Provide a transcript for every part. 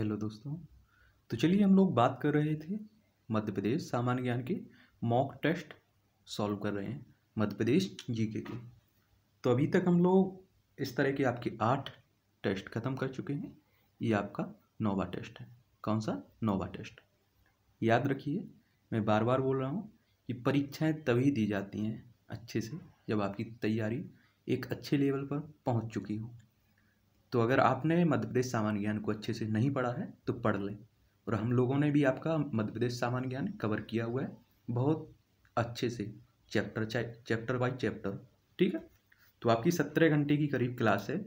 hello दोस्तों तो चलिए हम लोग बात कर रहे थे मध्य प्रदेश सामान्य ज्ञान के मॉक टेस्ट सॉल्व कर रहे हैं मध्य प्रदेश जीके के तो अभी तक हम लोग इस तरह के आपके आठ टेस्ट ख़त्म कर चुके हैं ये आपका नोवा टेस्ट है कौन सा नोवा टेस्ट याद रखिए मैं बार बार बोल रहा हूँ कि परीक्षाएँ तभी दी जाती हैं अच्छे से जब आपकी तैयारी एक अच्छे लेवल पर पहुँच चुकी हो तो अगर आपने मध्य प्रदेश सामान्य ज्ञान को अच्छे से नहीं पढ़ा है तो पढ़ लें और हम लोगों ने भी आपका मध्य प्रदेश सामान्य ज्ञान कवर किया हुआ है बहुत अच्छे से चैप्टर चैप्टर बाई चैप्टर ठीक है तो आपकी सत्रह घंटे की करीब क्लास है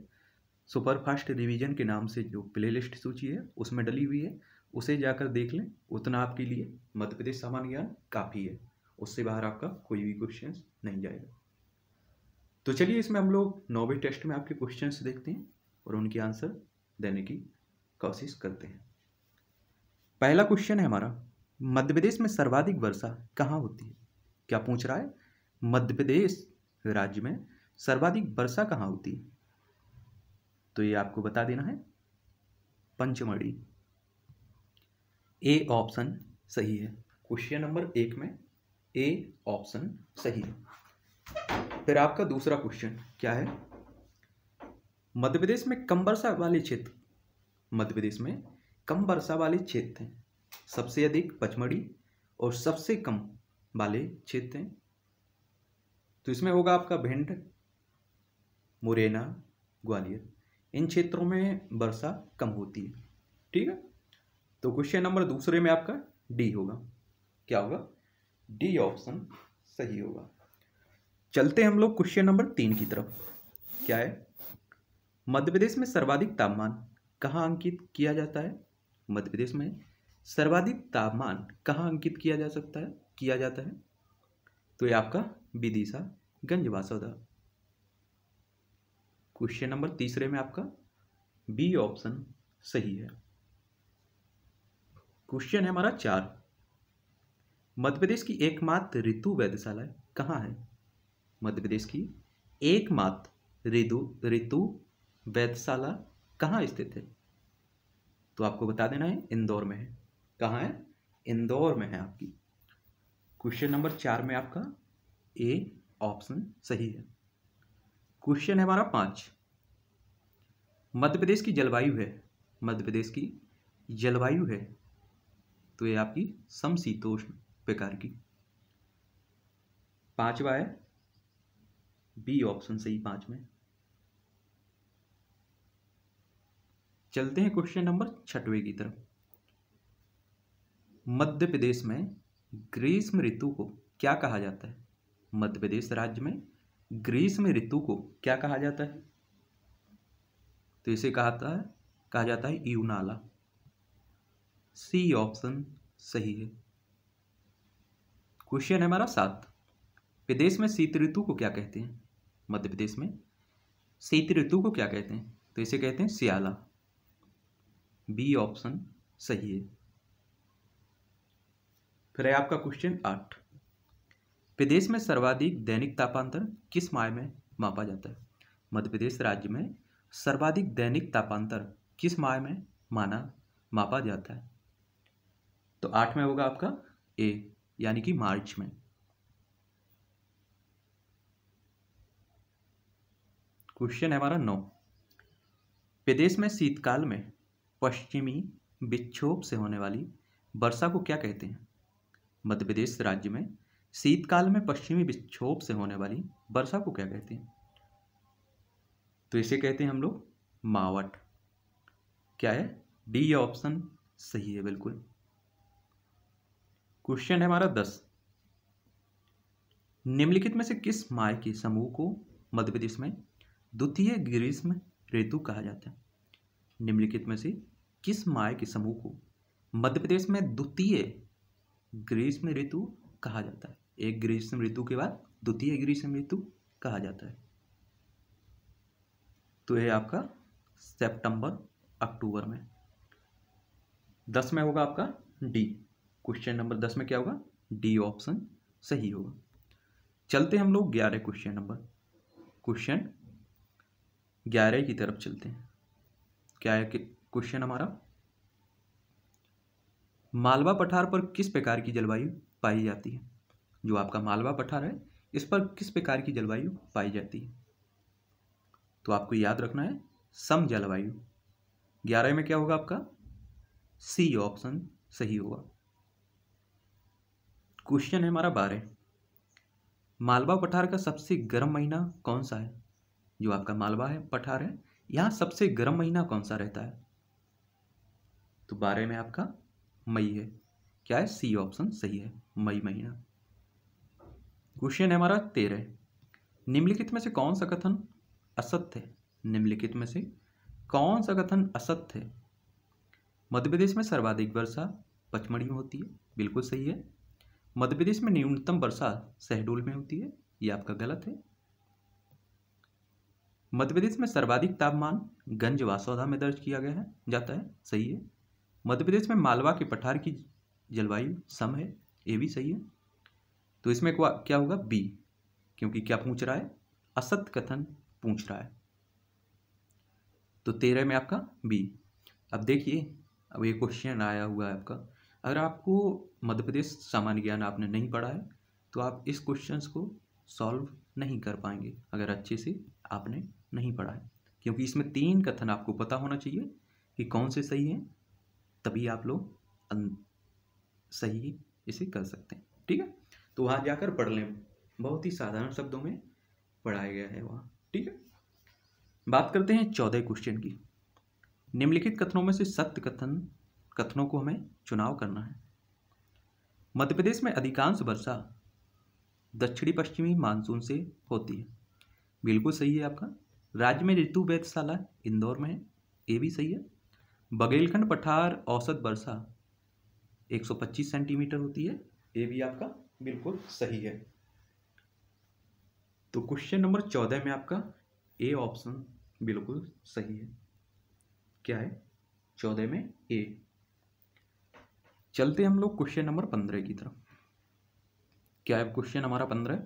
सुपरफास्ट रिवीजन के नाम से जो प्लेलिस्ट सूची है उसमें डली हुई है उसे जाकर देख लें उतना आपके लिए मध्य प्रदेश सामान्य ज्ञान काफ़ी है उससे बाहर आपका कोई भी क्वेश्चन नहीं जाएगा तो चलिए इसमें हम लोग नौवे टेस्ट में आपके क्वेश्चन देखते हैं और उनके आंसर देने की कोशिश करते हैं पहला क्वेश्चन है हमारा मध्य प्रदेश में सर्वाधिक वर्षा कहाँ होती है क्या पूछ रहा है मध्य प्रदेश राज्य में सर्वाधिक वर्षा कहाँ होती है तो ये आपको बता देना है पंचमढ़ी ए ऑप्शन सही है क्वेश्चन नंबर एक में ए ऑप्शन सही है फिर आपका दूसरा क्वेश्चन क्या है मध्य प्रदेश में कम वर्षा वाले क्षेत्र मध्य प्रदेश में कम वर्षा वाले क्षेत्र हैं सबसे अधिक पचमढ़ी और सबसे कम वाले क्षेत्र हैं तो इसमें होगा आपका भिंड मुरैना ग्वालियर इन क्षेत्रों में वर्षा कम होती है ठीक है तो क्वेश्चन नंबर दूसरे में आपका डी होगा क्या होगा डी ऑप्शन सही होगा चलते हैं हम लोग क्वेश्चन नंबर तीन की तरफ क्या है मध्य प्रदेश में सर्वाधिक तापमान कहाँ अंकित किया जाता है मध्य प्रदेश में सर्वाधिक तापमान कहाँ अंकित किया जा सकता है किया जाता है तो ये आपका विदिशा गंजवासौदा क्वेश्चन नंबर तीसरे में आपका बी ऑप्शन सही है क्वेश्चन है हमारा चार मध्य प्रदेश की एकमात्र ऋतु वैधशाला कहाँ है मध्य प्रदेश की एकमात्र ऋतु ऋतु वैधशाला कहाँ स्थित है तो आपको बता देना है इंदौर में है कहाँ है इंदौर में है आपकी क्वेश्चन नंबर चार में आपका ए ऑप्शन सही है क्वेश्चन है हमारा पाँच मध्य प्रदेश की जलवायु है मध्य प्रदेश की जलवायु है तो ये आपकी समशीतोष्ण प्रकार की पांचवा है बी ऑप्शन सही पांच में चलते हैं क्वेश्चन नंबर छठवें की तरफ मध्य प्रदेश में ग्रीष्म ऋतु को क्या कहा जाता है मध्य प्रदेश राज्य में ग्रीष्म ऋतु को क्या कहा जाता है तो इसे कहा है कहा जाता है यूनाला सी ऑप्शन सही है क्वेश्चन है हमारा सात प्रदेश में शीत ऋतु को क्या कहते हैं मध्य प्रदेश में शीत ऋतु को क्या कहते हैं तो इसे कहते हैं सियाला बी ऑप्शन सही है फिर है आपका क्वेश्चन आठ प्रदेश में सर्वाधिक दैनिक तापांतर किस माह में मापा जाता है मध्य प्रदेश राज्य में सर्वाधिक दैनिक तापांतर किस माह में माना मापा जाता है तो आठ में होगा आपका ए यानी कि मार्च में क्वेश्चन है हमारा नौ प्रदेश में शीतकाल में पश्चिमी विक्षोभ से होने वाली वर्षा को क्या कहते हैं मध्य प्रदेश राज्य में शीतकाल में पश्चिमी विक्षोभ से होने वाली वर्षा को क्या कहते हैं तो इसे कहते हैं हम लोग मावट क्या है डी ऑप्शन सही है बिल्कुल क्वेश्चन है हमारा दस निम्नलिखित में से किस माय के समूह को मध्य प्रदेश में द्वितीय ग्रीष्म ऋतु कहा जाता है निम्नलिखित में से किस माय के समूह को मध्य प्रदेश में द्वितीय ग्रीष्म ऋतु कहा जाता है एक ग्रीष्म ऋतु के बाद द्वितीय ग्रीष्म ऋतु कहा जाता है तो ये आपका सितंबर अक्टूबर में दस में होगा आपका डी क्वेश्चन नंबर दस में क्या होगा डी ऑप्शन सही होगा चलते हम लोग ग्यारह क्वेश्चन नंबर क्वेश्चन ग्यारह की तरफ चलते हैं क्या है कि क्वेश्चन हमारा मालवा पठार पर किस प्रकार की जलवायु पाई जाती है जो आपका मालवा पठार है इस पर किस प्रकार की जलवायु पाई जाती है तो आपको याद रखना है सम जलवायु ग्यारह में क्या होगा आपका सी ऑप्शन सही होगा क्वेश्चन है हमारा बारह मालवा पठार का सबसे गर्म महीना कौन सा है जो आपका मालवा है पठार है यहाँ सबसे गर्म महीना कौन सा रहता है तो बारह में आपका मई है क्या है सी ऑप्शन सही है मई महीना क्वेश्चन है हमारा तेरह निम्नलिखित में से कौन सा कथन असत्य है निम्नलिखित में से कौन सा कथन असत्य है मध्य प्रदेश में सर्वाधिक वर्षा पचमढ़ी में होती है बिल्कुल सही है मध्य प्रदेश में न्यूनतम वर्षा शहडोल में होती है ये आपका गलत है मध्य प्रदेश में सर्वाधिक तापमान गंज वासौधा में दर्ज किया गया है जाता है सही है मध्य प्रदेश में मालवा के पठार की जलवायु सम है ए भी सही है तो इसमें क्या होगा बी क्योंकि क्या पूछ रहा है असत कथन पूछ रहा है तो तेरह में आपका बी अब देखिए अब ये क्वेश्चन आया हुआ है आपका अगर आपको मध्य प्रदेश सामान्य ज्ञान आपने नहीं पढ़ा है तो आप इस क्वेश्चन को सॉल्व नहीं कर पाएंगे अगर अच्छे से आपने नहीं पढ़ा है क्योंकि इसमें तीन कथन आपको पता होना चाहिए कि कौन से सही हैं तभी आप लोग सही इसे कर सकते हैं ठीक है तो वहाँ जाकर पढ़ लें बहुत ही साधारण शब्दों में पढ़ाया गया है वहाँ ठीक है बात करते हैं चौदह क्वेश्चन की निम्नलिखित कथनों में से सत्य कथन कथनों को हमें चुनाव करना है मध्य प्रदेश में अधिकांश वर्षा दक्षिणी पश्चिमी मानसून से होती है बिल्कुल सही है आपका राज्य में ऋतु वेधशाला इंदौर में है ये भी सही है बघेलखंड पठार औसत वर्षा 125 सेंटीमीटर होती है ये भी आपका बिल्कुल सही है तो क्वेश्चन नंबर चौदह में आपका ए ऑप्शन बिल्कुल सही है क्या है चौदह में ए चलते हम लोग क्वेश्चन नंबर पंद्रह की तरफ क्या है क्वेश्चन हमारा पंद्रह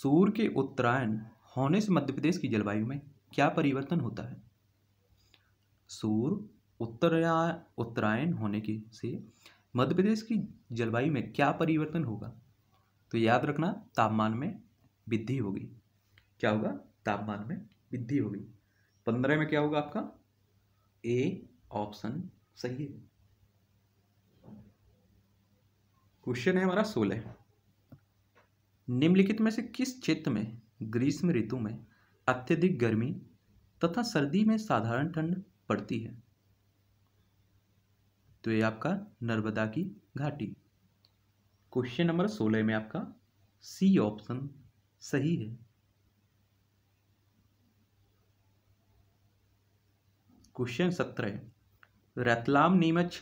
सूर्य के उत्तरायण होने से मध्य प्रदेश की जलवायु में क्या परिवर्तन होता है सूर्य उत्तराया उत्तरायण होने के से मध्य प्रदेश की जलवायु में क्या परिवर्तन होगा तो याद रखना तापमान में वृद्धि होगी क्या होगा तापमान में वृद्धि होगी पंद्रह में क्या होगा आपका ए ऑप्शन सही है क्वेश्चन है हमारा सोलह निम्नलिखित में से किस क्षेत्र में ग्रीष्म ऋतु में अत्यधिक गर्मी तथा सर्दी में साधारण ठंड पड़ती है तो ये आपका नर्मदा की घाटी क्वेश्चन नंबर सोलह में आपका सी ऑप्शन सही है क्वेश्चन सत्रह रतलाम नीमच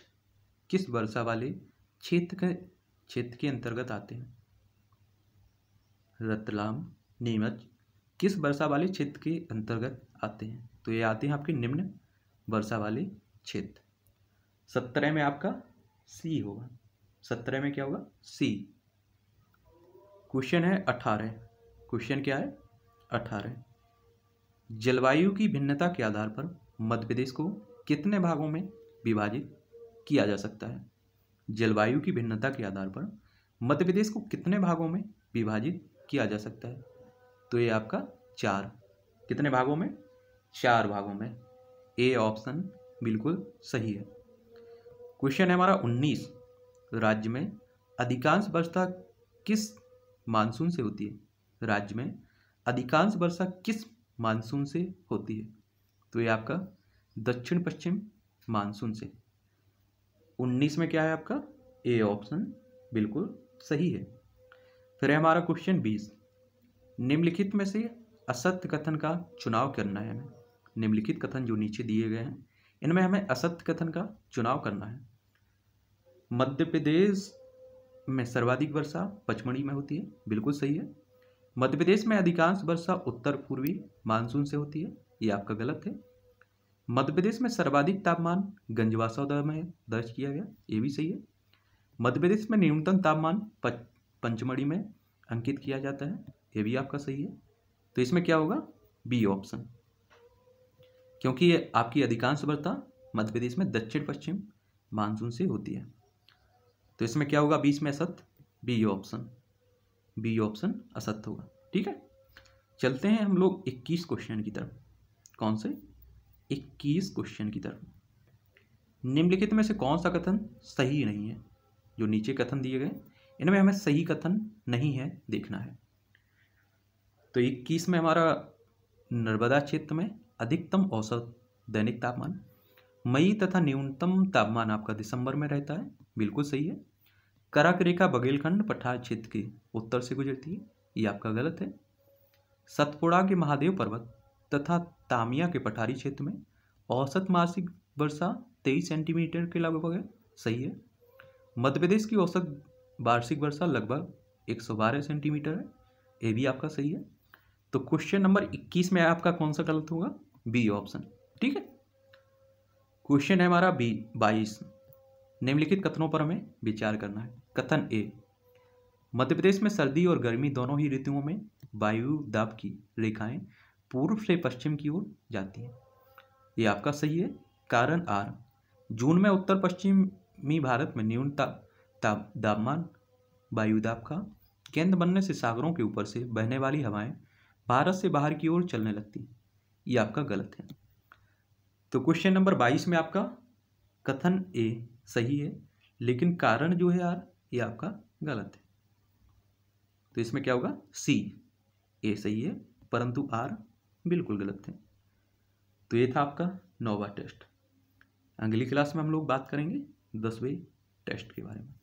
किस वर्षा वाले क्षेत्र के क्षेत्र के अंतर्गत आते हैं रतलाम नीमच किस वर्षा वाले क्षेत्र के अंतर्गत आते हैं तो ये आते हैं आपके निम्न वर्षा वाले क्षेत्र सत्रह में आपका सी होगा सत्रह में क्या होगा सी क्वेश्चन है अठारह क्वेश्चन क्या है अठारह जलवायु की भिन्नता के आधार पर मध्य प्रदेश को कितने भागों में विभाजित किया जा सकता है जलवायु की भिन्नता के आधार पर मध्य प्रदेश को कितने भागों में विभाजित किया जा सकता है तो ये आपका चार कितने भागों में चार भागों में ए ऑप्शन बिल्कुल सही है क्वेश्चन है हमारा उन्नीस राज्य में अधिकांश वर्षा किस मानसून से होती है राज्य में अधिकांश वर्षा किस मानसून से होती है तो ये आपका दक्षिण पश्चिम मानसून से उन्नीस में क्या है आपका ए ऑप्शन बिल्कुल सही है फिर है हमारा क्वेश्चन बीस निम्नलिखित में से असत्य कथन का चुनाव करना है हमें निम्नलिखित कथन जो नीचे दिए गए हैं इनमें हमें असत्य कथन का चुनाव करना है मध्य प्रदेश में सर्वाधिक वर्षा पचमढ़ी में होती है बिल्कुल सही है मध्य प्रदेश में अधिकांश वर्षा उत्तर पूर्वी मानसून से होती है ये आपका गलत है मध्य प्रदेश में सर्वाधिक तापमान गंजवासौदा में दर्ज किया गया ये भी सही है मध्य प्रदेश में न्यूनतम तापमान पंचमढ़ी में अंकित किया जाता है ये भी आपका सही है तो इसमें क्या होगा बी ऑप्शन क्योंकि ये आपकी अधिकांश वर्षा मध्य प्रदेश में दक्षिण पश्चिम मानसून से होती है तो इसमें क्या होगा बीस में असत बी ऑप्शन बी ऑप्शन असत होगा ठीक है चलते हैं हम लोग इक्कीस क्वेश्चन की तरफ कौन से इक्कीस क्वेश्चन की तरफ निम्नलिखित में से कौन सा कथन सही नहीं है जो नीचे कथन दिए गए इनमें हमें सही कथन नहीं है देखना है तो इक्कीस में हमारा नर्मदा क्षेत्र में अधिकतम औसत दैनिक तापमान मई तथा न्यूनतम तापमान आपका दिसंबर में रहता है बिल्कुल सही है कराक रेखा बघेलखंड पठार क्षेत्र के उत्तर से गुजरती है ये आपका गलत है सतपुड़ा के महादेव पर्वत तथा तामिया के पठारी क्षेत्र में औसत मासिक वर्षा तेईस सेंटीमीटर के लगभग है सही है मध्य प्रदेश की औसत वार्षिक वर्षा लगभग एक सेंटीमीटर है ये भी आपका सही है तो क्वेश्चन नंबर 21 में आपका कौन सा गलत होगा बी ऑप्शन ठीक है क्वेश्चन है हमारा बी बाईस निम्नलिखित कथनों पर हमें विचार करना है कथन ए मध्य प्रदेश में सर्दी और गर्मी दोनों ही ऋतुओं में वायु दाब की रेखाएं पूर्व से पश्चिम की ओर जाती हैं ये आपका सही है कारण आर जून में उत्तर पश्चिमी भारत में न्यूनता ताप तापमान वायु दाब का केंद्र बनने से सागरों के ऊपर से बहने वाली हवाएं भारत से बाहर की ओर चलने लगती ये आपका गलत है तो क्वेश्चन नंबर बाईस में आपका कथन ए सही है लेकिन कारण जो है यार ये आपका गलत है तो इसमें क्या होगा सी ए सही है परंतु आर बिल्कुल गलत है तो ये था आपका नौवा टेस्ट अगली क्लास में हम लोग बात करेंगे दसवें टेस्ट के बारे में